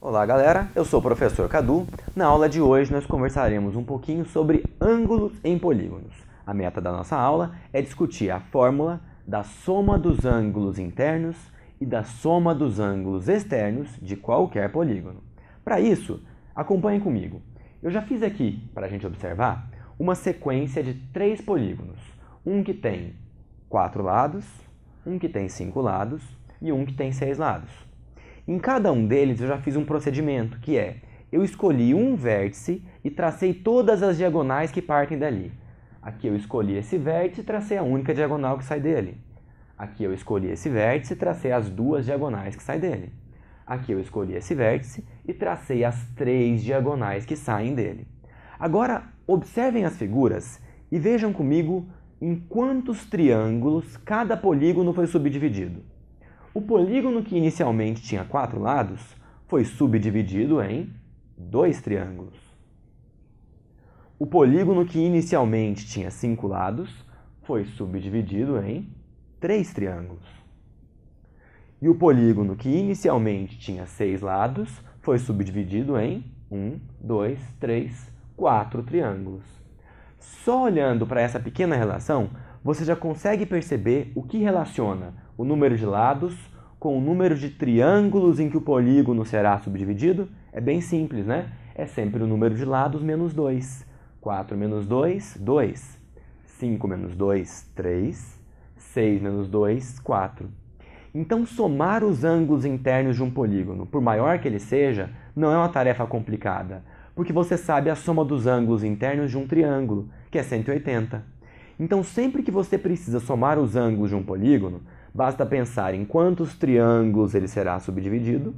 Olá galera, eu sou o professor Cadu. Na aula de hoje nós conversaremos um pouquinho sobre ângulos em polígonos. A meta da nossa aula é discutir a fórmula da soma dos ângulos internos e da soma dos ângulos externos de qualquer polígono. Para isso, acompanhe comigo. Eu já fiz aqui, para a gente observar, uma sequência de três polígonos. Um que tem quatro lados, um que tem cinco lados e um que tem seis lados. Em cada um deles eu já fiz um procedimento que é eu escolhi um vértice e tracei todas as diagonais que partem dali. Aqui eu escolhi esse vértice e tracei a única diagonal que sai dele. Aqui eu escolhi esse vértice e tracei as duas diagonais que saem dele. Aqui eu escolhi esse vértice e tracei as três diagonais que saem dele. Agora, observem as figuras e vejam comigo em quantos triângulos cada polígono foi subdividido. O polígono que inicialmente tinha quatro lados foi subdividido em dois triângulos. O polígono que inicialmente tinha cinco lados foi subdividido em três triângulos. E o polígono que inicialmente tinha seis lados foi subdividido em um, dois, três, quatro triângulos. Só olhando para essa pequena relação, você já consegue perceber o que relaciona o número de lados com o número de triângulos em que o polígono será subdividido. É bem simples, né? É sempre o número de lados menos 2. 4 menos 2, 2. 5 menos 2, 3. 6 menos 2, 4. Então, somar os ângulos internos de um polígono, por maior que ele seja, não é uma tarefa complicada porque você sabe a soma dos ângulos internos de um triângulo, que é 180. Então, sempre que você precisa somar os ângulos de um polígono, basta pensar em quantos triângulos ele será subdividido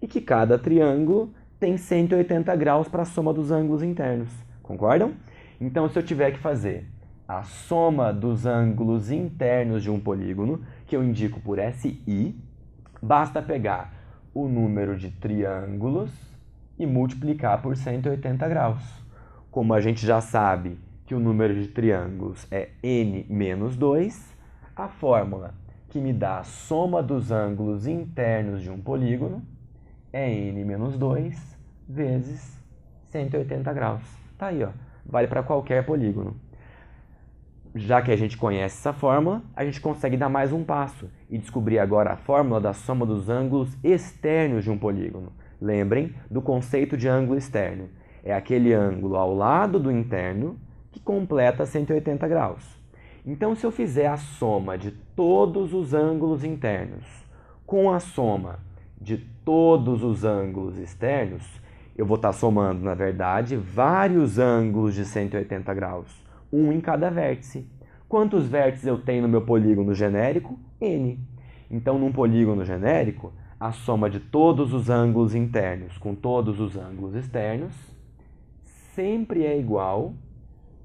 e que cada triângulo tem 180 graus para a soma dos ângulos internos. Concordam? Então, se eu tiver que fazer a soma dos ângulos internos de um polígono, que eu indico por SI, basta pegar o número de triângulos e multiplicar por 180 graus. Como a gente já sabe que o número de triângulos é n menos 2, a fórmula que me dá a soma dos ângulos internos de um polígono é n menos 2 vezes 180 graus. Tá aí, ó. Vale para qualquer polígono. Já que a gente conhece essa fórmula, a gente consegue dar mais um passo e descobrir agora a fórmula da soma dos ângulos externos de um polígono. Lembrem do conceito de ângulo externo. É aquele ângulo ao lado do interno que completa 180 graus. Então, se eu fizer a soma de todos os ângulos internos com a soma de todos os ângulos externos, eu vou estar somando, na verdade, vários ângulos de 180 graus, um em cada vértice. Quantos vértices eu tenho no meu polígono genérico? N. Então, num polígono genérico, a soma de todos os ângulos internos com todos os ângulos externos sempre é igual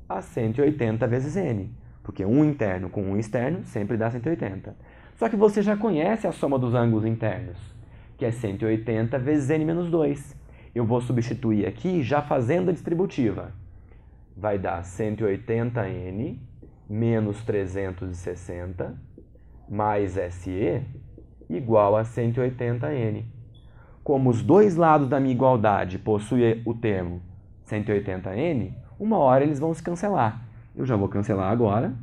a 180 vezes n, porque um interno com um externo sempre dá 180. Só que você já conhece a soma dos ângulos internos, que é 180 vezes n menos 2. Eu vou substituir aqui já fazendo a distributiva. Vai dar 180n menos 360 mais SE igual a 180n. Como os dois lados da minha igualdade possuem o termo 180n, uma hora eles vão se cancelar. Eu já vou cancelar agora.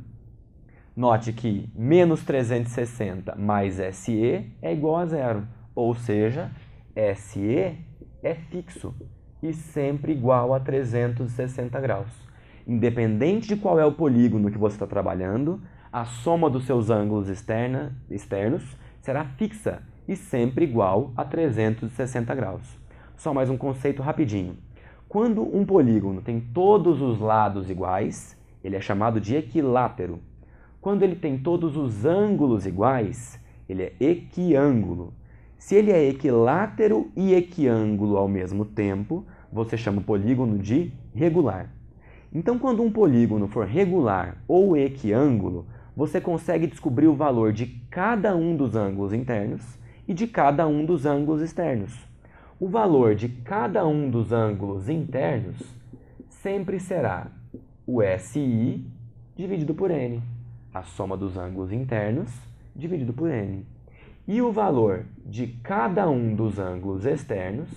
Note que menos 360 mais SE é igual a zero, ou seja, SE é fixo e sempre igual a 360 graus. Independente de qual é o polígono que você está trabalhando, a soma dos seus ângulos externa, externos será fixa e sempre igual a 360 graus. Só mais um conceito rapidinho. Quando um polígono tem todos os lados iguais, ele é chamado de equilátero. Quando ele tem todos os ângulos iguais, ele é equiângulo. Se ele é equilátero e equiângulo ao mesmo tempo, você chama o polígono de regular. Então, quando um polígono for regular ou equiângulo, você consegue descobrir o valor de cada um dos ângulos internos e de cada um dos ângulos externos. O valor de cada um dos ângulos internos sempre será o SI dividido por n, a soma dos ângulos internos dividido por n. E o valor de cada um dos ângulos externos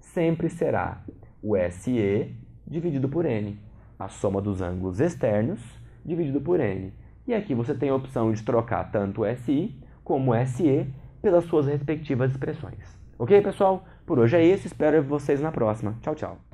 sempre será o SE dividido por n, a soma dos ângulos externos dividido por n. E aqui você tem a opção de trocar tanto SI como SE pelas suas respectivas expressões. Ok, pessoal? Por hoje é isso. Espero vocês na próxima. Tchau, tchau.